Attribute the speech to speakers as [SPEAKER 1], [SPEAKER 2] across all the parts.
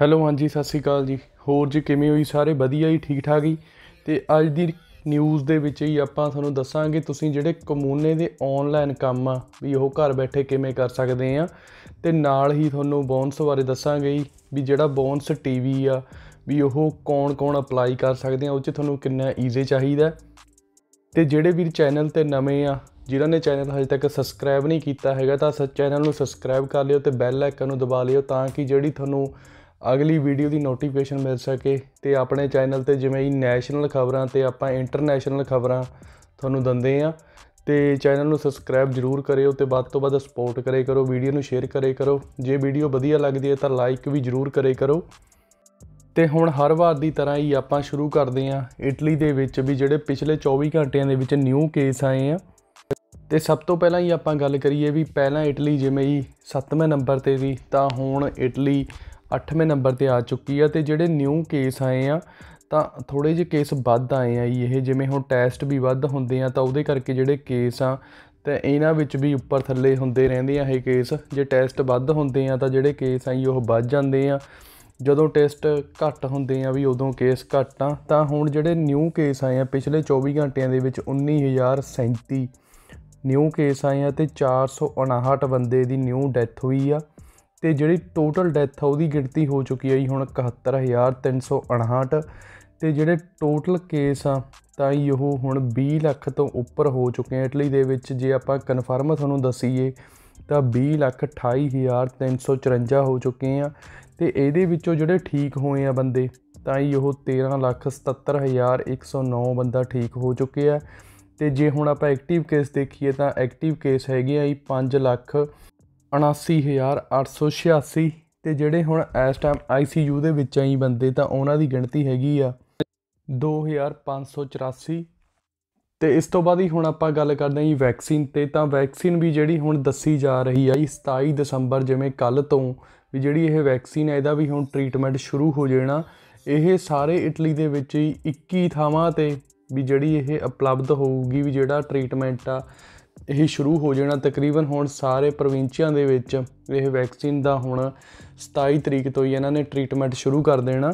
[SPEAKER 1] hello ਹਾਂਜੀ ਸਤਿ ਸ਼੍ਰੀ ਅਕਾਲ ਜੀ ਹੋਰ ਜੀ ਕਿਵੇਂ ਹੋਈ ਸਾਰੇ ਵਧੀਆ ਹੀ ਠੀਕ ਠਾਕ ਹੀ ਤੇ ਅੱਜ ਦੀ ਨਿਊਜ਼ ਦੇ ਵਿੱਚ ਹੀ ਆਪਾਂ ਤੁਹਾਨੂੰ ਦੱਸਾਂਗੇ ਤੁਸੀਂ ਜਿਹੜੇ ਕਮੂਨੇ ਦੇ ਆਨਲਾਈਨ ਕੰਮ ਆ ਵੀ ਉਹ ਘਰ ਬੈਠੇ ਕਿਵੇਂ ਕਰ ਸਕਦੇ ਆ ਤੇ ਨਾਲ ਹੀ ਤੁਹਾਨੂੰ ਬੋਨਸ ਬਾਰੇ ਦੱਸਾਂਗੇ ਵੀ ਜਿਹੜਾ ਬੋਨਸ ਟੀਵੀ ਆ ਵੀ ਉਹ ਕੌਣ-ਕੌਣ ਅਪਲਾਈ ਕਰ ਸਕਦੇ ਆ ਉਹ ਚ ਤੁਹਾਨੂੰ ਕਿੰਨਾ ਈਜ਼ੀ ਚਾਹੀਦਾ ਤੇ ਜਿਹੜੇ ਵੀ ਚੈਨਲ ਤੇ ਨਵੇਂ ਆ ਜਿਨ੍ਹਾਂ ਨੇ ਚੈਨਲ ਹਜੇ ਤੱਕ ਸਬਸਕ੍ਰਾਈਬ ਨਹੀਂ ਕੀਤਾ ਹੈਗਾ ਤਾਂ ਚੈਨਲ ਨੂੰ ਸਬਸਕ੍ਰਾਈਬ ਕਰ ਲਿਓ ਤੇ ਬੈਲ ਆਈਕਨ ਨੂੰ ਦਬਾ ਲਿਓ ਤਾਂ ਕਿ ਜਿਹੜੀ ਤੁਹਾਨੂੰ ਅਗਲੀ ਵੀਡੀਓ ਦੀ ਨੋਟੀਫਿਕੇਸ਼ਨ ਮਿਲ ਸਕੇ ਤੇ ਆਪਣੇ ਚੈਨਲ ਤੇ ਜਿਵੇਂ ਹੀ ਨੈਸ਼ਨਲ ਖਬਰਾਂ ਤੇ ਆਪਾਂ ਇੰਟਰਨੈਸ਼ਨਲ ਖਬਰਾਂ ਤੁਹਾਨੂੰ ਦਿੰਦੇ ਆ ਤੇ ਚੈਨਲ ਨੂੰ ਸਬਸਕ੍ਰਾਈਬ ਜਰੂਰ ਕਰਿਓ ਤੇ ਵੱਧ ਤੋਂ ਵੱਧ ਸਪੋਰਟ ਕਰੇ ਕਰੋ ਵੀਡੀਓ ਨੂੰ ਸ਼ੇਅਰ ਕਰੇ ਕਰੋ ਜੇ ਵੀਡੀਓ ਵਧੀਆ ਲੱਗਦੀ ਹੈ ਤਾਂ ਲਾਈਕ ਵੀ ਜਰੂਰ ਕਰੇ ਕਰੋ ਤੇ ਹੁਣ ਹਰ ਵਾਰ ਦੀ ਤਰ੍ਹਾਂ ਹੀ ਆਪਾਂ ਸ਼ੁਰੂ ਕਰਦੇ ਹਾਂ ਇਟਲੀ ਦੇ ਵਿੱਚ ਵੀ ਜਿਹੜੇ ਪਿਛਲੇ 24 ਘੰਟਿਆਂ ਦੇ ਵਿੱਚ ਨਿਊ ਕੇਸ ਆਏ ਆ ਤੇ ਸਭ ਤੋਂ ਪਹਿਲਾਂ ਹੀ ਆਪਾਂ ਗੱਲ ਕਰੀਏ ਵੀ ਪਹਿਲਾਂ ਇਟਲੀ ਜਿਵੇਂ ਹੀ 7ਵੇਂ ਨੰਬਰ ਤੇ ਸੀ ਤਾਂ ਹੁਣ ਇਟਲੀ 8ਵੇਂ ਨੰਬਰ ਤੇ ਆ ਚੁੱਕੀ ਆ ਤੇ ਜਿਹੜੇ ਨਿਊ ਕੇਸ ਆਏ ਆ ਤਾਂ ਥੋੜੇ ਜਿਹੇ ਕੇਸ ਵੱਧ ਆਏ ਆ ਇਹ ਜਿਵੇਂ ਹੁਣ ਟੈਸਟ ਵੀ ਵੱਧ ਹੁੰਦੇ ਆ ਤਾਂ ਉਹਦੇ ਕਰਕੇ ਜਿਹੜੇ ਕੇਸ ਆ ਤੇ ਇਹਨਾਂ ਵਿੱਚ ਵੀ ਉੱਪਰ ਥੱਲੇ ਹੁੰਦੇ ਰਹਿੰਦੇ ਆ ਇਹ ਕੇਸ ਜੇ ਟੈਸਟ ਵੱਧ ਹੁੰਦੇ ਆ ਤਾਂ ਜਿਹੜੇ ਕੇਸ ਆ ਉਹ ਵੱਧ ਜਾਂਦੇ ਆ ਜਦੋਂ ਟੈਸਟ ਘੱਟ ਹੁੰਦੇ ਆ ਵੀ ਉਦੋਂ ਕੇਸ ਘੱਟ ਆ ਤਾਂ ਹੁਣ ਜਿਹੜੇ ਨਿਊ ਕੇਸ ਆਏ ਆ ਪਿਛਲੇ 24 ਘੰਟਿਆਂ ਦੇ ਵਿੱਚ 19037 ਨਿਊ ਕੇਸ ਆਏ ਆ ਤੇ 459 ਬੰਦੇ ਦੀ ਨਿਊ ਡੈਥ ਹੋਈ ਆ ਤੇ ਜਿਹੜੀ ਟੋਟਲ ਡੈਥ ਆ ਉਹਦੀ ਗਿਣਤੀ ਹੋ ਚੁੱਕੀ ਹੈ ਜੀ ਹੁਣ 71359 ਤੇ ਜਿਹੜੇ ਟੋਟਲ ਕੇਸ ਆ ਤਾਂ ਇਹ ਹੁਣ 20 ਲੱਖ ਤੋਂ ਉੱਪਰ ਹੋ ਚੁੱਕੇ ਆ ਇਟਲੀ ਦੇ ਵਿੱਚ ਜੇ ਆਪਾਂ ਕਨਫਰਮ ਤੁਹਾਨੂੰ ਦਸੀਏ ਤਾਂ 20 ਲੱਖ 28354 ਹੋ ਚੁੱਕੇ ਆ ਤੇ ਇਹਦੇ ਵਿੱਚੋਂ ਜਿਹੜੇ ਠੀਕ ਹੋਏ ਆ ਬੰਦੇ ਤਾਂ ਇਹ ਉਹ 13,77,109 ਬੰਦਾ ਠੀਕ ਹੋ ਚੁੱਕੇ ਆ ਤੇ ਜੇ ਹੁਣ ਆਪਾਂ ਐਕਟਿਵ ਕੇਸ ਦੇਖੀਏ ਤਾਂ ਐਕਟਿਵ ਕੇਸ ਹੈਗੇ ਆ 5 ਲੱਖ 79886 ਤੇ ਜਿਹੜੇ ਹੁਣ ਇਸ ਟਾਈਮ ਆਈਸੀਯੂ ਦੇ ਵਿੱਚ ਆਈ ਬੰਦੇ ਤਾਂ ਉਹਨਾਂ ਦੀ ਗਿਣਤੀ ਹੈਗੀ ਆ 2584 ਤੇ ਇਸ ਤੋਂ ਬਾਅਦ ਹੀ ਹੁਣ ਆਪਾਂ ਗੱਲ ਕਰਦੇ ਹਾਂ ਜੀ ਵੈਕਸੀਨ ਤੇ ਤਾਂ ਵੈਕਸੀਨ ਵੀ ਜਿਹੜੀ ਹੁਣ ਦੱਸੀ ਜਾ ਰਹੀ ਆ 27 ਦਸੰਬਰ ਜਿਵੇਂ ਕੱਲ ਤੋਂ ਵੀ ਜਿਹੜੀ ਇਹ ਵੈਕਸੀਨ ਹੈ ਇਹਦਾ ਵੀ ਹੁਣ ਟ੍ਰੀਟਮੈਂਟ ਸ਼ੁਰੂ ਹੋ ਜਾਣਾ ਇਹ ਸਾਰੇ ਇਟਲੀ ਦੇ ਵਿੱਚ ਹੀ 21 ਥਾਵਾਂ ਤੇ ਵੀ ਜਿਹੜੀ ਇਹ ਉਪਲਬਧ ਹੋਊਗੀ ਵੀ ਜਿਹੜਾ ਟ੍ਰੀਟਮੈਂਟ ਆ ਇਹ ਸ਼ੁਰੂ ਹੋ ਜਾਣਾ ਤਕਰੀਬਨ ਹੁਣ ਸਾਰੇ ਪ੍ਰੋਵਿੰਸੀਆਂ ਦੇ ਵਿੱਚ ਇਹ ਵੈਕਸੀਨ ਦਾ ਹੁਣ 27 ਤਰੀਕ ਤੋਂ ਹੀ ਇਹਨਾਂ ਨੇ ਟ੍ਰੀਟਮੈਂਟ ਸ਼ੁਰੂ ਕਰ ਦੇਣਾ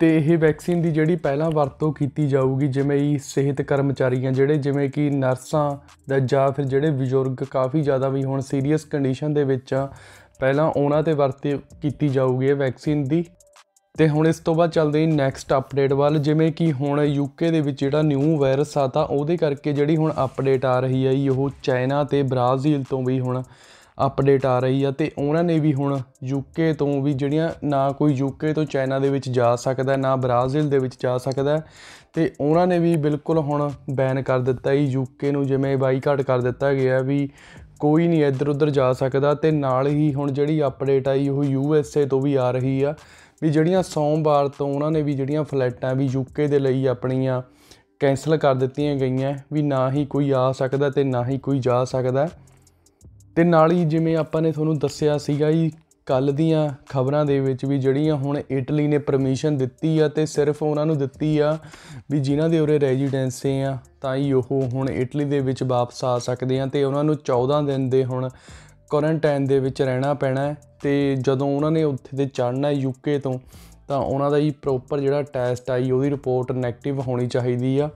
[SPEAKER 1] ਤੇ ਇਹ ਵੈਕਸੀਨ ਦੀ ਜਿਹੜੀ ਪਹਿਲਾਂ ਵਰਤੋਂ ਕੀਤੀ ਜਾਊਗੀ ਜਿਵੇਂ ਹੀ ਸਿਹਤ ਕਰਮਚਾਰੀਆਂ ਜਿਹੜੇ ਜਿਵੇਂ ਕਿ ਨਰਸਾਂ ਦਾ ਜਾਂ ਫਿਰ ਜਿਹੜੇ ਬਜ਼ੁਰਗ ਕਾਫੀ ਜ਼ਿਆਦਾ ਵੀ ਹੁਣ ਸੀਰੀਅਸ ਕੰਡੀਸ਼ਨ ਦੇ ਵਿੱਚ ਆ ਪਹਿਲਾਂ ਉਹਨਾਂ ਤੇ ਵਰਤੀ ਕੀਤੀ ਜਾਊਗੀ ਇਹ ਵੈਕਸੀਨ ਦੀ ਤੇ ਹੁਣ ਇਸ ਤੋਂ ਬਾਅਦ ਚੱਲਦੇ ਹਾਂ ਨੈਕਸਟ ਅਪਡੇਟ ਵੱਲ ਜਿਵੇਂ ਕਿ ਹੁਣ ਯੂਕੇ ਦੇ ਵਿੱਚ ਜਿਹੜਾ ਨਿਊ ਵਾਇਰਸ ਆ ਤਾਂ ਉਹਦੇ ਕਰਕੇ ਜਿਹੜੀ ਹੁਣ ਅਪਡੇਟ ਆ ਰਹੀ ਹੈ ਉਹ ਚਾਈਨਾ ਤੇ ਬ੍ਰਾਜ਼ੀਲ ਤੋਂ ਵੀ ਹੁਣ ਅਪਡੇਟ ਆ ਰਹੀ ਆ ਤੇ ਉਹਨਾਂ ਨੇ ਵੀ ਹੁਣ ਯੂਕੇ ਤੋਂ ਵੀ ਜਿਹੜੀਆਂ ਨਾ ਕੋਈ ਯੂਕੇ ਤੋਂ ਚਾਈਨਾ ਦੇ ਵਿੱਚ ਜਾ ਸਕਦਾ ਨਾ ਬ੍ਰਾਜ਼ੀਲ ਦੇ ਵਿੱਚ ਜਾ ਸਕਦਾ ਤੇ ਉਹਨਾਂ ਨੇ ਵੀ ਬਿਲਕੁਲ ਹੁਣ ਬੈਨ ਕਰ ਦਿੱਤਾ ਹੈ ਯੂਕੇ ਨੂੰ ਜਿਵੇਂ ਬਾਈਕਾਟ ਕਰ ਦਿੱਤਾ ਗਿਆ ਵੀ ਕੋਈ ਨਹੀਂ ਇੱਧਰ ਉੱਧਰ ਜਾ ਸਕਦਾ ਤੇ ਨਾਲ ਹੀ ਹੁਣ ਜਿਹੜੀ ਅਪਡੇਟ ਆਈ ਉਹ ਯੂਐਸਏ ਤੋਂ ਵੀ ਆ ਰਹੀ ਆ ਵੀ ਜਿਹੜੀਆਂ ਸੋਮਵਾਰ ਤੋਂ ਉਹਨਾਂ ਨੇ ਵੀ ਜਿਹੜੀਆਂ ਫਲੈਟਾਂ ਵੀ ਯੂਕੇ ਦੇ ਲਈ ਆਪਣੀਆਂ ਕੈਨਸਲ ਕਰ ਦਿੱਤੀਆਂ ਗਈਆਂ ਵੀ ਨਾ ਹੀ ਕੋਈ ਆ ਸਕਦਾ ਤੇ ਨਾ ਹੀ ਕੋਈ ਜਾ ਸਕਦਾ ਤੇ ਨਾਲ ਹੀ ਜਿਵੇਂ ਆਪਾਂ ਨੇ ਤੁਹਾਨੂੰ ਦੱਸਿਆ ਸੀਗਾ ਜੀ ਕੱਲ ਦੀਆਂ ਖਬਰਾਂ ਦੇ ਵਿੱਚ ਵੀ ਜਿਹੜੀਆਂ ਹੁਣ ਇਟਲੀ ਨੇ ਪਰਮਿਸ਼ਨ ਦਿੱਤੀ ਆ ਤੇ ਸਿਰਫ ਉਹਨਾਂ ਨੂੰ ਦਿੱਤੀ ਆ ਵੀ ਜਿਨ੍ਹਾਂ ਦੇ ਉਰੇ ਰੈਜ਼ੀਡੈਂਸੀ ਆ ਤਾਂ ਹੀ ਉਹ ਹੁਣ ਇਟਲੀ ਦੇ ਵਿੱਚ ਵਾਪਸ ਆ ਸਕਦੇ ਆ ਤੇ ਉਹਨਾਂ ਨੂੰ 14 ਦਿਨ ਦੇ ਹੁਣ ਕੁਆਰੰਟਾਈਨ ਦੇ ਵਿੱਚ ਰਹਿਣਾ ਪੈਣਾ ਤੇ ਜਦੋਂ ਉਹਨਾਂ ਨੇ ਉੱਥੇ ਤੇ ਚੜਨਾ ਯੂਕੇ ਤੋਂ ਤਾਂ ਉਹਨਾਂ ਦਾ ਹੀ ਪ੍ਰੋਪਰ ਜਿਹੜਾ ਟੈਸਟ ਆਈ ਉਹਦੀ ਰਿਪੋਰਟ 네ਗੇਟਿਵ ਹੋਣੀ ਚਾਹੀਦੀ ਆ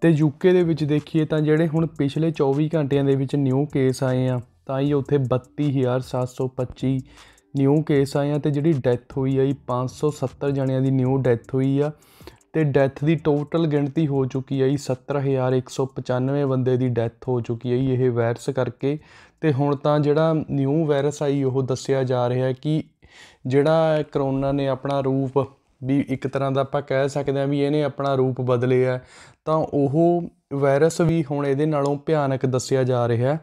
[SPEAKER 1] ਤੇ ਯੂਕੇ ਦੇ ਵਿੱਚ ਦੇਖੀਏ ਤਾਂ ਜਿਹੜੇ ਹੁਣ ਪਿਛਲੇ 24 ਘੰਟਿਆਂ ਦੇ ਵਿੱਚ ਨਿਊ ਕੇਸ ਆਏ ਆ ਤਾਂ ਹੀ ਉੱਥੇ 32725 ਨਿਊ ਕੇਸ ਆਏ ਆ ਤੇ ਜਿਹੜੀ ਡੈਥ ਹੋਈ ਆਈ 570 ਜਣਿਆਂ ਦੀ ਨਿਊ ਡੈਥ ਹੋਈ ਆ ਤੇ ਡੈਥ ਦੀ ਟੋਟਲ ਗਿਣਤੀ ਹੋ ਚੁੱਕੀ ਆਈ 70195 ਬੰਦੇ ਦੀ ਡੈਥ ਹੋ ਚੁੱਕੀ ਆਈ ਇਹ ਵਾਇਰਸ ਕਰਕੇ ਤੇ ਹੁਣ ਤਾਂ ਜਿਹੜਾ ਨਿਊ ਵਾਇਰਸ ਆਈ ਉਹ ਦੱਸਿਆ ਜਾ ਰਿਹਾ ਕਿ ਜਿਹੜਾ ਕਰੋਨਾ ਨੇ ਆਪਣਾ ਰੂਪ ਵੀ ਇੱਕ ਤਰ੍ਹਾਂ ਦਾ ਆਪਾਂ ਕਹਿ ਸਕਦੇ ਹਾਂ ਵੀ ਇਹਨੇ ਆਪਣਾ ਰੂਪ ਬਦਲਿਆ ਤਾਂ ਉਹ ਵਾਇਰਸ ਵੀ ਹੁਣ ਇਹਦੇ ਨਾਲੋਂ ਭਿਆਨਕ ਦੱਸਿਆ ਜਾ ਰਿਹਾ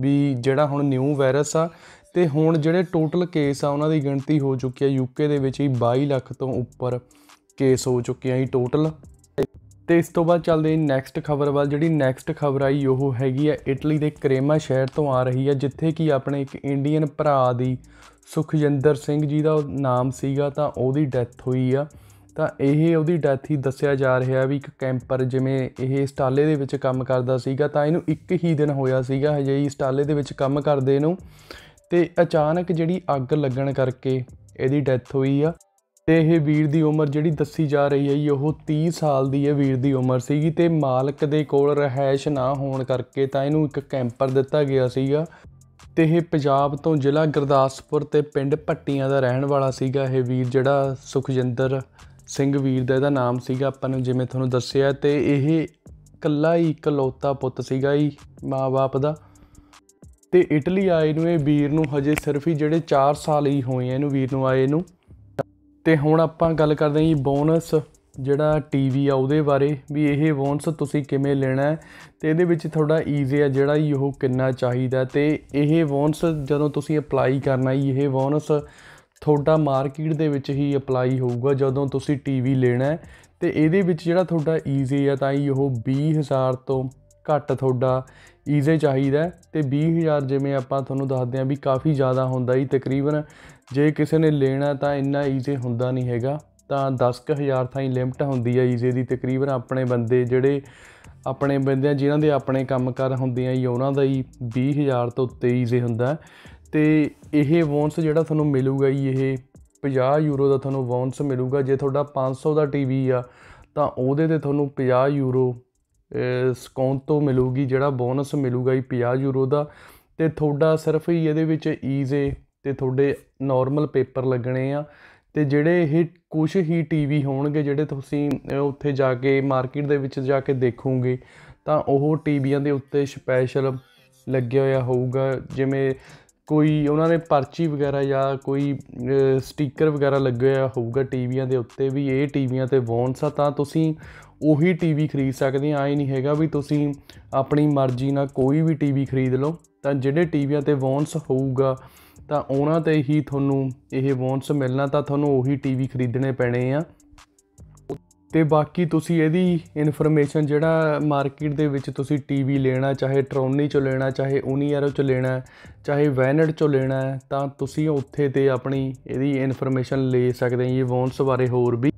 [SPEAKER 1] ਵੀ ਜਿਹੜਾ ਹੁਣ ਨਿਊ ਵਾਇਰਸ ਆ ਤੇ ਹੁਣ ਜਿਹੜੇ ਟੋਟਲ ਕੇਸ ਆ ਉਹਨਾਂ ਦੀ ਗਿਣਤੀ ਹੋ ਚੁੱਕੀ ਆ ਯੂਕੇ ਦੇ ਵਿੱਚ ਹੀ 22 ਲੱਖ ਤੋਂ ਉੱਪਰ ਕੇਸ ਹੋ ਚੁੱਕੇ ਆ ਹੀ ਟੋਟਲ ਤੇ ਇਸ ਤੋਂ ਬਾਅਦ ਚੱਲਦੇ ਨੈਕਸਟ ਖਬਰ ਵੱਲ ਜਿਹੜੀ ਨੈਕਸਟ ਖਬਰ ਆਈ ਉਹ ਹੈਗੀ ਆ ਇਟਲੀ ਦੇ ਕਰੇਮਾ ਸ਼ਹਿਰ ਤੋਂ ਆ ਰਹੀ ਆ ਜਿੱਥੇ ਕਿ ਆਪਣੇ ਇੱਕ ਇੰਡੀਅਨ ਭਰਾ ਦੀ ਸੁਖਜਿੰਦਰ ਸਿੰਘ ਜੀ ਦਾ ਨਾਮ ਸੀਗਾ ਤਾਂ ਉਹਦੀ ਡੈਥ ਹੋਈ ਆ ਤਾਂ ਇਹ ਉਹਦੀ ਡੈਥ ਹੀ ਦੱਸਿਆ ਜਾ ਰਿਹਾ ਵੀ ਇੱਕ ਕੈਂਪਰ ਜਿਵੇਂ ਇਹ ਸਟਾਲੇ ਦੇ ਵਿੱਚ ਕੰਮ ਕਰਦਾ ਸੀਗਾ ਤਾਂ ਇਹਨੂੰ ਇੱਕ ਹੀ ਦਿਨ ਹੋਇਆ ਸੀਗਾ ਹਜੇ ਹੀ ਸਟਾਲੇ ਦੇ ਵਿੱਚ ਕੰਮ ਕਰਦੇ ਨੂੰ ਤੇ ਅਚਾਨਕ ਜਿਹੜੀ ਅੱਗ ਲੱਗਣ ਕਰਕੇ ਇਹਦੀ ਡੈਥ ਹੋਈ ਆ ਤੇ ਇਹ ਵੀਰ ਦੀ ਉਮਰ ਜਿਹੜੀ ਦੱਸੀ ਜਾ ਰਹੀ ਹੈ ਇਹ ਉਹ 30 ਸਾਲ ਦੀ ਹੈ ਵੀਰ ਦੀ ਉਮਰ ਸੀਗੀ ਤੇ ਮਾਲਕ ਦੇ ਕੋਲ ਰਹਿائش ਨਾ ਹੋਣ ਕਰਕੇ ਤਾਂ ਇਹਨੂੰ ਇੱਕ ਕੈਂਪਰ ਦਿੱਤਾ ਗਿਆ ਸੀਗਾ ਤੇ ਇਹ ਪੰਜਾਬ ਤੋਂ ਜ਼ਿਲ੍ਹਾ ਗੁਰਦਾਸਪੁਰ ਤੇ ਪਿੰਡ ਪੱਟੀਆਂ ਦਾ ਰਹਿਣ ਵਾਲਾ ਸੀਗਾ ਇਹ ਵੀਰ ਜਿਹੜਾ ਸੁਖਜਿੰਦਰ ਸਿੰਘ ਵੀਰ ਦਾ ਇਹਦਾ ਨਾਮ ਸੀਗਾ ਆਪਾਂ ਨੂੰ ਜਿਵੇਂ ਤੁਹਾਨੂੰ ਦੱਸਿਆ ਤੇ ਇਹ ਇਕੱਲਾ ਹੀ ਇਕਲੌਤਾ ਪੁੱਤ ਸੀਗਾ ਹੀ ਮਾਪੇ ਦਾ ਤੇ ਇਟਲੀ ਆਏ ਨੂੰ ਇਹ ਵੀਰ ਨੂੰ ਹਜੇ ਸਿਰਫ ਹੀ ਜਿਹੜੇ 4 ਸਾਲ ਹੀ ਹੋਏ ਇਹਨੂੰ ਵੀਰ ਨੂੰ ਆਏ ਨੂੰ ਤੇ ਹੁਣ ਆਪਾਂ ਗੱਲ ਕਰਦੇ ਹਾਂ ਜੀ ਬੋਨਸ ਜਿਹੜਾ ਟੀਵੀ ਆ ਉਹਦੇ ਬਾਰੇ ਵੀ ਇਹ ਬੋਨਸ ਤੁਸੀਂ ਕਿਵੇਂ ਲੈਣਾ ਹੈ ਤੇ ਇਹਦੇ ਵਿੱਚ ਤੁਹਾਡਾ ਈਜ਼ੀ ਆ ਜਿਹੜਾ ਇਹ ਉਹ ਕਿੰਨਾ ਚਾਹੀਦਾ ਤੇ ਇਹ ਬੋਨਸ ਜਦੋਂ ਤੁਸੀਂ ਅਪਲਾਈ ਕਰਨਾ ਹੈ ਇਹ ਬੋਨਸ ਤੁਹਾਡਾ ਮਾਰਕੀਟ ਦੇ ਵਿੱਚ ਹੀ ਅਪਲਾਈ ਹੋਊਗਾ ਜਦੋਂ ਤੁਸੀਂ ਟੀਵੀ ਲੈਣਾ ਤੇ ਇਹਦੇ ਵਿੱਚ ਜਿਹੜਾ ਤੁਹਾਡਾ ਈਜ਼ੀ ਆ ਤਾਂ ਇਹ ਉਹ 20000 ਤੋਂ ਘੱਟ ਤੁਹਾਡਾ ਈਜ਼ੀ ਚਾਹੀਦਾ ਤੇ 20000 ਜਿਵੇਂ ਆਪਾਂ ਤੁਹਾਨੂੰ ਦੱਸਦੇ ਆਂ ਵੀ ਕਾਫੀ ਜ਼ਿਆਦਾ ਹੁੰਦਾ ਹੀ ਤਕਰੀਬਨ ਜੇ ਕਿਸੇ ਨੇ ਲੈਣਾ ਤਾਂ ਇੰਨਾ ਈਜ਼ੀ ਹੁੰਦਾ ਨਹੀਂ ਹੈਗਾ ਤਾਂ 10000 ਹੀ ਲਿਮਟ ਹੁੰਦੀ ਹੈ ਈਜ਼ੀ ਦੀ ਤਕਰੀਬਨ ਆਪਣੇ ਬੰਦੇ ਜਿਹੜੇ ਆਪਣੇ ਬੰਦਿਆਂ ਜਿਨ੍ਹਾਂ ਦੇ ਆਪਣੇ ਕੰਮ ਕਰ ਹੁੰਦੇ ਆ ਜੀ ਉਹਨਾਂ ਦਾ ਹੀ 20000 ਤੋਂ ਉੱਤੇ ਈਜ਼ੀ ਹੁੰਦਾ ਤੇ ਇਹ ਬੋਨਸ ਜਿਹੜਾ ਤੁਹਾਨੂੰ ਮਿਲੂਗਾ ਜੀ ਇਹ 50 ਯੂਰੋ ਦਾ ਤੁਹਾਨੂੰ ਬੋਨਸ ਮਿਲੂਗਾ ਜੇ ਤੁਹਾਡਾ 500 ਦਾ ਟੀਵੀ ਆ ਤਾਂ ਉਹਦੇ ਤੇ ਤੁਹਾਨੂੰ 50 ਯੂਰੋ ਸਕਾਉਂਟ ਤੋਂ ਮਿਲੂਗੀ ਜਿਹੜਾ ਬੋਨਸ ਮਿਲੂਗਾ ਜੀ 50 ਯੂਰੋ ਦਾ ਤੇ ਤੁਹਾਡਾ ਸਿਰਫ ਹੀ ਇਹਦੇ ਵਿੱਚ ਈਜ਼ੇ ਤੇ ਤੁਹਾਡੇ ਨਾਰਮਲ ਪੇਪਰ ਲੱਗਣੇ ਆ ਤੇ ਜਿਹੜੇ ਇਹ ਕੁਝ ਹੀ ਟੀਵੀ ਹੋਣਗੇ ਜਿਹੜੇ ਤੁਸੀਂ ਉੱਥੇ ਜਾ ਕੇ ਮਾਰਕੀਟ ਦੇ ਵਿੱਚ ਜਾ ਕੇ ਦੇਖੋਗੇ ਤਾਂ ਉਹ ਟੀਵੀਆਂ ਦੇ ਉੱਤੇ ਸਪੈਸ਼ਲ ਲੱਗਿਆ ਹੋਇਆ ਹੋਊਗਾ ਜਿਵੇਂ ਕੋਈ ਉਹਨਾਂ ਨੇ ਪਰਚੀ ਵਗੈਰਾ ਜਾਂ ਕੋਈ ਸਟicker ਵਗੈਰਾ ਲੱਗਿਆ ਹੋਇਆ ਹੋਊਗਾ ਟੀਵੀਆਂ ਦੇ ਉੱਤੇ ਵੀ ਇਹ ਟੀਵੀਆਂ ਤੇ ਵੌਂਟਸ ਆ ਤਾਂ ਤੁਸੀਂ ਉਹੀ ਟੀਵੀ ਖਰੀਦ ਸਕਦੇ ਆ ਐ ਨਹੀਂ ਹੈਗਾ ਵੀ ਤੁਸੀਂ ਆਪਣੀ ਮਰਜ਼ੀ ਨਾਲ ਕੋਈ ਵੀ ਟੀਵੀ ਖਰੀਦ ਲਓ ਤਾਂ ਜਿਹੜੇ ਟੀਵੀਆਂ ਤੇ ਵੌਂਟਸ ਹੋਊਗਾ ਤਾਂ ਉਹਨਾਂ ਤੇ ਹੀ ਤੁਹਾਨੂੰ ਇਹ ਬੋਨਸ ਮਿਲਣਾ ਤਾਂ ਤੁਹਾਨੂੰ ਉਹੀ ਟੀਵੀ ਖਰੀਦਣੇ ਪੈਣੇ ਆ ਤੇ ਬਾਕੀ ਤੁਸੀਂ ਇਹਦੀ ਇਨਫੋਰਮੇਸ਼ਨ ਜਿਹੜਾ ਮਾਰਕੀਟ ਦੇ ਵਿੱਚ ਤੁਸੀਂ ਟੀਵੀ ਲੈਣਾ ਚਾਹੇ ਟਰੋਨੀ ਚੋਂ ਲੈਣਾ ਚਾਹੇ ਓਨੀਅਰੋ ਚੋਂ ਲੈਣਾ ਚਾਹੇ ਵੈਨਡ ਚੋਂ ਲੈਣਾ ਤਾਂ ਤੁਸੀਂ ਉੱਥੇ ਤੇ ਆਪਣੀ ਇਹਦੀ ਇਨਫੋਰਮੇਸ਼ਨ ਲੈ ਸਕਦੇ ਹੋ ਇਹ ਬੋਨਸ ਬਾਰੇ ਹੋਰ ਵੀ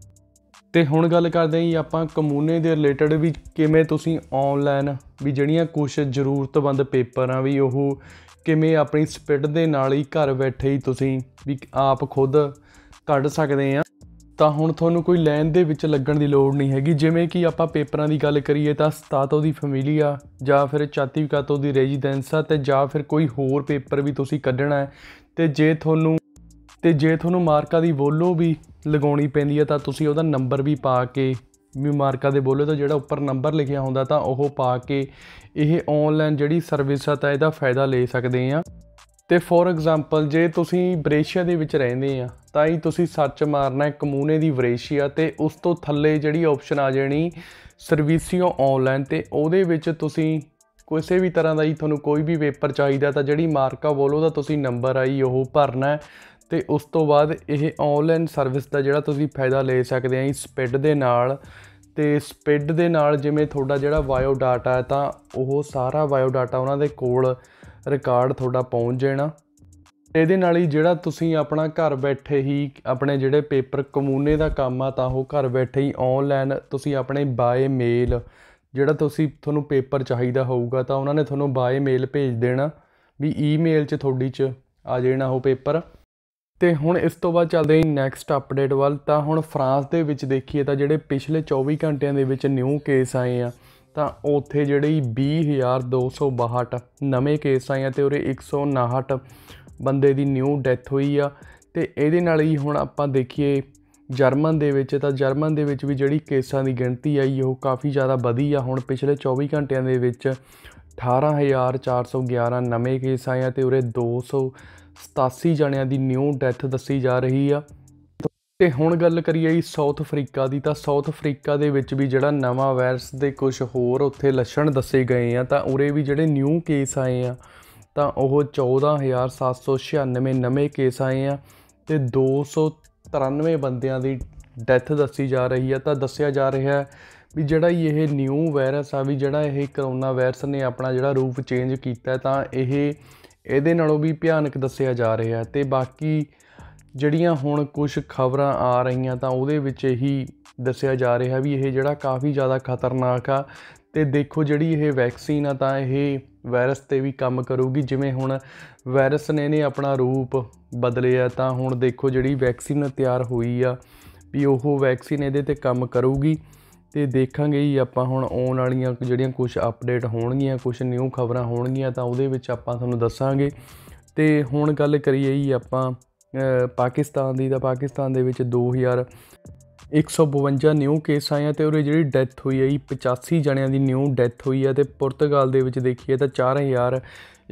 [SPEAKER 1] ਤੇ ਹੁਣ ਗੱਲ ਕਰਦੇ ਹਾਂ ਜੀ ਆਪਾਂ ਕਮੂਨੇ ਦੇ ਰਿਲੇਟਡ ਵੀ ਕਿਵੇਂ ਤੁਸੀਂ ਆਨਲਾਈਨ ਵੀ ਜਿਹੜੀਆਂ ਕੁਝ ਜ਼ਰੂਰਤਮੰਦ ਪੇਪਰ ਆ ਵੀ ਉਹ ਕਿਵੇਂ ਆਪਣੀ ਸਪਿਰਟ ਦੇ ਨਾਲ ਹੀ ਘਰ ਬੈਠੇ ਹੀ ਤੁਸੀਂ ਵੀ ਆਪ ਖੁਦ ਕੱਢ ਸਕਦੇ ਆ ਤਾਂ ਹੁਣ ਤੁਹਾਨੂੰ ਕੋਈ ਲਾਈਨ ਦੇ ਵਿੱਚ ਲੱਗਣ ਦੀ ਲੋੜ ਨਹੀਂ ਹੈਗੀ ਜਿਵੇਂ ਕਿ ਆਪਾਂ ਪੇਪਰਾਂ ਦੀ ਗੱਲ ਕਰੀਏ ਤਾਂ ਸਤਾਤੋ ਦੀ ਆ ਜਾਂ ਫਿਰ ਉਹਦੀ ਦੀ ਆ ਤੇ ਜਾਂ ਫਿਰ ਕੋਈ ਹੋਰ ਪੇਪਰ ਵੀ ਤੁਸੀਂ ਕੱਢਣਾ ਹੈ ਤੇ ਜੇ ਤੁਹਾਨੂੰ ਤੇ ਜੇ ਤੁਹਾਨੂੰ ਮਾਰਕਾ ਦੀ ਵੋਲੋ ਵੀ ਲਗਾਉਣੀ ਪੈਂਦੀ ਆ ਤਾਂ ਤੁਸੀਂ ਉਹਦਾ ਨੰਬਰ ਵੀ ਪਾ ਕੇ ਵੀ ਮਾਰਕਾ ਦੇ ਬੋਲੇ ਤੋਂ ਜਿਹੜਾ ਉੱਪਰ ਨੰਬਰ ਲਿਖਿਆ ਹੁੰਦਾ ਤਾਂ ਉਹ ਪਾ ਕੇ ਇਹ ਆਨਲਾਈਨ ਜਿਹੜੀ ਸਰਵਿਸ ਆ ਤਾਂ ਇਹਦਾ ਫਾਇਦਾ ਲੈ ਸਕਦੇ ਆ ਤੇ ਫੋਰ ਐਗਜ਼ਾਮਪਲ ਜੇ ਤੁਸੀਂ ਬ੍ਰੇਸ਼ੀਆ ਦੇ ਵਿੱਚ ਰਹਿੰਦੇ ਆ ਤਾਂ ਹੀ ਤੁਸੀਂ ਸੱਚ ਮਾਰਨਾ ਹੈ ਕਮੂਨੇ ਦੀ ਬ੍ਰੇਸ਼ੀਆ ਤੇ ਉਸ ਤੋਂ ਥੱਲੇ ਜਿਹੜੀ ਆਪਸ਼ਨ ਆ ਜਾਣੀ ਸਰਵਿਸਿਓ ਆਨਲਾਈਨ ਤੇ ਉਹਦੇ ਵਿੱਚ ਤੁਸੀਂ ਕਿਸੇ ਵੀ ਤਰ੍ਹਾਂ ਦਾ ਹੀ ਤੁਹਾਨੂੰ ਕੋਈ ਵੀ ਪੇਪਰ ਚਾਹੀਦਾ ਤਾਂ ਜਿਹੜੀ ਮਾਰਕਾ ਬੋਲੋ ਦਾ ਤੁਸੀਂ ਨੰਬਰ ਆਈ ਉਹ ਭਰਨਾ ਤੇ ਉਸ ਤੋਂ ਬਾਅਦ ਇਹ ਆਨਲਾਈਨ ਸਰਵਿਸ ਦਾ ਜਿਹੜਾ ਤੁਸੀਂ ਫਾਇਦਾ ਲੈ ਸਕਦੇ ਆਂ ਸਪਿਡ ਦੇ ਨਾਲ ਤੇ ਸਪਿਡ ਦੇ ਨਾਲ ਜਿਵੇਂ ਤੁਹਾਡਾ ਜਿਹੜਾ ਬਾਇਓ ਡਾਟਾ ਹੈ ਤਾਂ ਉਹ ਸਾਰਾ ਬਾਇਓ ਡਾਟਾ ਉਹਨਾਂ ਦੇ ਕੋਲ ਰਿਕਾਰਡ ਤੁਹਾਡਾ ਪਹੁੰਚ ਜਾਣਾ ਇਹਦੇ ਨਾਲ ਹੀ ਜਿਹੜਾ ਤੁਸੀਂ ਆਪਣਾ ਘਰ ਬੈਠੇ ਹੀ ਆਪਣੇ ਜਿਹੜੇ ਪੇਪਰ ਕਮੂਨੇ ਦਾ ਕੰਮ ਆ ਤਾਂ ਉਹ ਘਰ ਬੈਠੇ ਹੀ ਆਨਲਾਈਨ ਤੁਸੀਂ ਆਪਣੇ ਬਾਏ ਮੇਲ ਜਿਹੜਾ ਤੁਸੀਂ ਤੁਹਾਨੂੰ ਪੇਪਰ ਚਾਹੀਦਾ ਹੋਊਗਾ ਤਾਂ ਉਹਨਾਂ ਨੇ ਤੁਹਾਨੂੰ ਬਾਏ ਮੇਲ ਭੇਜ ਦੇਣਾ ਵੀ ਈਮੇਲ 'ਚ ਤੁਹਾਡੀ 'ਚ ਆ ਜਾਣਾ ਉਹ ਪੇਪਰ ਤੇ ਹੁਣ ਇਸ ਤੋਂ ਬਾਅਦ ਚੱਲਦੇ ਹਾਂ ਨੈਕਸਟ ਅਪਡੇਟ ਵੱਲ ਤਾਂ ਹੁਣ ਫਰਾਂਸ ਦੇ ਵਿੱਚ ਦੇਖੀਏ ਤਾਂ ਜਿਹੜੇ ਪਿਛਲੇ 24 ਘੰਟਿਆਂ ਦੇ ਵਿੱਚ ਨਿਊ ਕੇਸ ਆਏ ਆ ਤਾਂ ਉੱਥੇ ਜਿਹੜੇ 20262 ਨਵੇਂ ਕੇਸ ਆਏ ਆ ਤੇ ਉਰੇ 159 ਬੰਦੇ ਦੀ ਨਿਊ ਡੈਥ ਹੋਈ ਆ ਤੇ ਇਹਦੇ ਨਾਲ ਹੀ ਹੁਣ ਆਪਾਂ ਦੇਖੀਏ ਜਰਮਨ ਦੇ ਵਿੱਚ ਤਾਂ ਜਰਮਨ ਦੇ ਵਿੱਚ ਵੀ ਜਿਹੜੀ ਕੇਸਾਂ ਦੀ ਗਿਣਤੀ ਆਈ ਉਹ ਕਾਫੀ ਜ਼ਿਆਦਾ ਵਧੀ ਆ ਹੁਣ ਪਿਛਲੇ 24 ਘੰਟਿਆਂ ਦੇ ਵਿੱਚ 18411 ਨਵੇਂ ਕੇਸ ਆਏ ਆ ਤੇ ਉਰੇ 200 87 ਜਣਿਆਂ ਦੀ ਨਿਊ ਡੈਥ ਦੱਸੀ ਜਾ ਰਹੀ ਆ ਤੇ ਹੁਣ ਗੱਲ ਕਰੀਏ ਜੀ ਸਾਊਥ ਅਫਰੀਕਾ ਦੀ ਤਾਂ ਸਾਊਥ ਅਫਰੀਕਾ ਦੇ ਵਿੱਚ ਵੀ ਜਿਹੜਾ ਨਵਾਂ ਵਾਇਰਸ ਦੇ ਕੁਝ ਹੋਰ ਉੱਥੇ ਲੱਛਣ ਦੱਸੇ ਗਏ ਆ ਤਾਂ ਉਰੇ ਵੀ ਜਿਹੜੇ ਨਿਊ ਕੇਸ ਆਏ ਆ ਤਾਂ ਉਹ 14796 ਨਵੇਂ ਕੇਸ ਆਏ ਆ ਤੇ 293 ਬੰਦਿਆਂ ਦੀ ਡੈਥ ਦੱਸੀ ਜਾ ਰਹੀ ਆ ਤਾਂ ਦੱਸਿਆ ਜਾ ਰਿਹਾ ਹੈ ਵੀ ਜਿਹੜਾ ਇਹ ਨਿਊ ਵਾਇਰਸ ਆ ਵੀ ਜਿਹੜਾ ਇਹ ਕਰੋਨਾ ਵਾਇਰਸ ਨੇ ਆਪਣਾ ਜਿਹੜਾ ਰੂਪ ਚੇਂਜ ਕੀਤਾ ਤਾਂ ਇਹ ਇਹਦੇ ਨਾਲੋਂ ਵੀ ਭਿਆਨਕ ਦੱਸਿਆ ਜਾ ਰਿਹਾ ਤੇ ਬਾਕੀ ਜਿਹੜੀਆਂ ਹੁਣ ਕੁਝ ਖਬਰਾਂ ਆ ਰਹੀਆਂ ਤਾਂ ਉਹਦੇ ਵਿੱਚ ਇਹੀ ਦੱਸਿਆ ਜਾ ਰਿਹਾ ਵੀ ਇਹ ਜਿਹੜਾ ਕਾਫੀ ਜ਼ਿਆਦਾ ਖਤਰਨਾਕ ਆ ਤੇ ਦੇਖੋ ਜਿਹੜੀ ਇਹ ਵੈਕਸੀਨ ਆ ਤਾਂ ਇਹ ਵਾਇਰਸ ਤੇ ਵੀ ਕੰਮ ਕਰੂਗੀ ਜਿਵੇਂ ਹੁਣ ਵਾਇਰਸ ਨੇ ਨੇ ਆਪਣਾ ਰੂਪ ਬਦਲਿਆ ਤਾਂ ਹੁਣ ਦੇਖੋ ਜਿਹੜੀ ਵੈਕਸੀਨ ਤਿਆਰ ਹੋਈ ਆ ਵੀ ਉਹ ਵੈਕਸੀਨ ਇਹਦੇ ਤੇ ਕੰਮ ਕਰੂਗੀ ਤੇ ਦੇਖਾਂਗੇ ਹੀ ਆਪਾਂ ਹੁਣ ਆਉਣ ਵਾਲੀਆਂ ਜਿਹੜੀਆਂ ਕੁਝ ਅਪਡੇਟ ਹੋਣਗੀਆਂ ਕੁਝ ਨਿਊ ਖਬਰਾਂ ਹੋਣਗੀਆਂ ਤਾਂ ਉਹਦੇ ਵਿੱਚ ਆਪਾਂ ਤੁਹਾਨੂੰ ਦੱਸਾਂਗੇ ਤੇ ਹੁਣ ਗੱਲ ਕਰੀਏ ਜੀ ਆਪਾਂ ਪਾਕਿਸਤਾਨ ਦੀ ਤਾਂ ਪਾਕਿਸਤਾਨ ਦੇ ਵਿੱਚ 2152 ਨਿਊ ਕੇਸ ਆਏ ਆ ਤੇ ਉਹਦੇ ਜਿਹੜੀ ਡੈਥ ਹੋਈ ਹੈ 85 ਜਣਿਆਂ ਦੀ ਨਿਊ ਡੈਥ ਹੋਈ ਹੈ ਤੇ ਪੁਰਤਗਾਲ ਦੇ ਵਿੱਚ ਦੇਖੀਏ ਤਾਂ 4000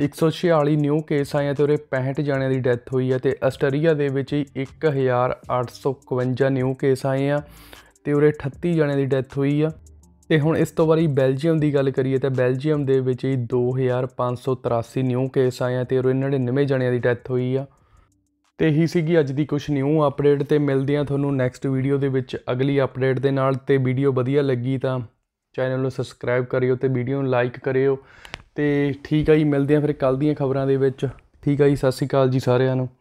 [SPEAKER 1] 146 ਨਿਊ ਕੇਸ ਆਏ ਤੇ ਉਹਦੇ 65 ਜਣਿਆਂ ਦੀ ਡੈਥ ਹੋਈ ਹੈ ਤੇ ਆਸਟਰੀਆ ਦੇ ਵਿੱਚ 1851 ਨਿਊ ਕੇਸ ਆਏ ਆ ਤੇ ਉਰੇ 38 ਜਣੇ ਦੀ ਡੈਥ ਹੋਈ ਆ ਤੇ ਹੁਣ ਇਸ ਤੋਂ ਬਾਰੀ ਬੈਲਜੀਅਮ ਦੀ ਗੱਲ ਕਰੀਏ ਤਾਂ ਬੈਲਜੀਅਮ ਦੇ ਵਿੱਚ ਹੀ 2583 ਨਿਊ ਕੇਸ ਆਏ ਆ ਤੇ ਉਰੇ 99 ਜਣਿਆਂ ਦੀ ਡੈਥ ਹੋਈ ਆ ਤੇ ਹੀ ਸੀਗੀ ਅੱਜ ਦੀ ਕੁਝ ਨਿਊ ਅਪਡੇਟ ਤੇ ਮਿਲਦੇ ਆ ਤੁਹਾਨੂੰ ਨੈਕਸਟ ਵੀਡੀਓ ਦੇ ਵਿੱਚ ਅਗਲੀ ਅਪਡੇਟ ਦੇ ਨਾਲ ਤੇ ਵੀਡੀਓ ਵਧੀਆ ਲੱਗੀ ਤਾਂ ਚੈਨਲ ਨੂੰ ਸਬਸਕ੍ਰਾਈਬ ਕਰਿਓ ਤੇ ਵੀਡੀਓ ਨੂੰ ਲਾਈਕ ਕਰਿਓ ਤੇ ਠੀਕ ਆ ਜੀ ਮਿਲਦੇ ਆ ਫਿਰ ਕੱਲ ਦੀਆਂ ਖਬਰਾਂ ਦੇ ਵਿੱਚ ਠੀਕ ਆ ਜੀ ਸਤਿ ਸ਼੍ਰੀ ਅਕਾਲ ਜੀ ਸਾਰਿਆਂ ਨੂੰ